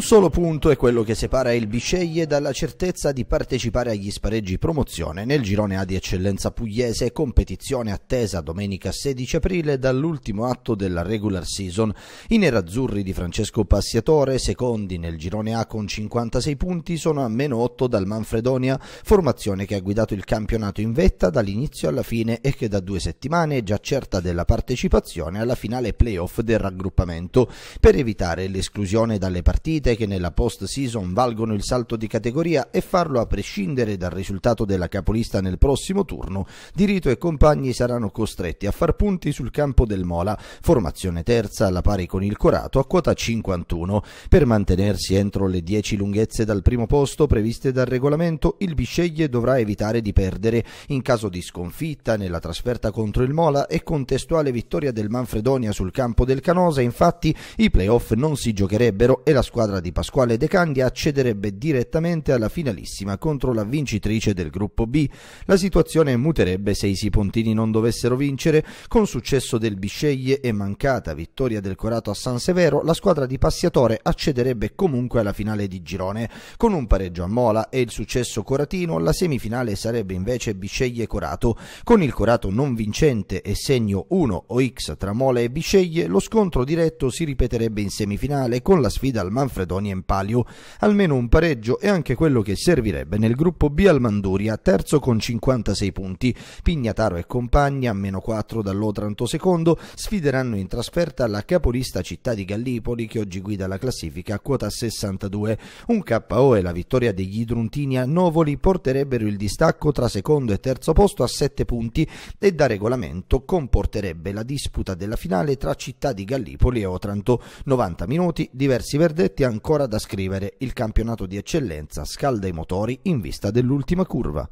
Un solo punto è quello che separa il Bisceglie dalla certezza di partecipare agli spareggi promozione nel girone A di eccellenza pugliese, competizione attesa domenica 16 aprile dall'ultimo atto della regular season. I nerazzurri di Francesco Passiatore, secondi nel girone A con 56 punti, sono a meno 8 dal Manfredonia, formazione che ha guidato il campionato in vetta dall'inizio alla fine e che da due settimane è già certa della partecipazione alla finale playoff del raggruppamento. Per evitare l'esclusione dalle partite, partite che nella post-season valgono il salto di categoria e farlo a prescindere dal risultato della capolista nel prossimo turno, Dirito e compagni saranno costretti a far punti sul campo del Mola, formazione terza alla pari con il Corato a quota 51. Per mantenersi entro le 10 lunghezze dal primo posto previste dal regolamento, il Bisceglie dovrà evitare di perdere in caso di sconfitta nella trasferta contro il Mola e contestuale vittoria del Manfredonia sul campo del Canosa, infatti i playoff non si giocherebbero e la squadra squadra di Pasquale De Candia accederebbe direttamente alla finalissima contro la vincitrice del gruppo B. La situazione muterebbe se i Sipontini non dovessero vincere. Con successo del Bisceglie e mancata vittoria del Corato a San Severo, la squadra di Passiatore accederebbe comunque alla finale di girone. Con un pareggio a Mola e il successo coratino, la semifinale sarebbe invece Bisceglie-Corato. Con il Corato non vincente e segno 1 o X tra Mola e Bisceglie, lo scontro diretto si ripeterebbe in semifinale con la sfida al Manfred in Palio almeno un pareggio e anche quello che servirebbe nel gruppo B al Manduria, terzo con 56 punti. Pignataro e compagni, a meno 4 dall'Otranto secondo, sfideranno in trasferta la capolista città di Gallipoli che oggi guida la classifica a quota 62. Un KO e la vittoria degli Idruntini a Novoli porterebbero il distacco tra secondo e terzo posto a 7 punti e da regolamento comporterebbe la disputa della finale tra città di Gallipoli e Otranto. 90 minuti, diversi verdetti anche ancora da scrivere il campionato di eccellenza scalda i motori in vista dell'ultima curva.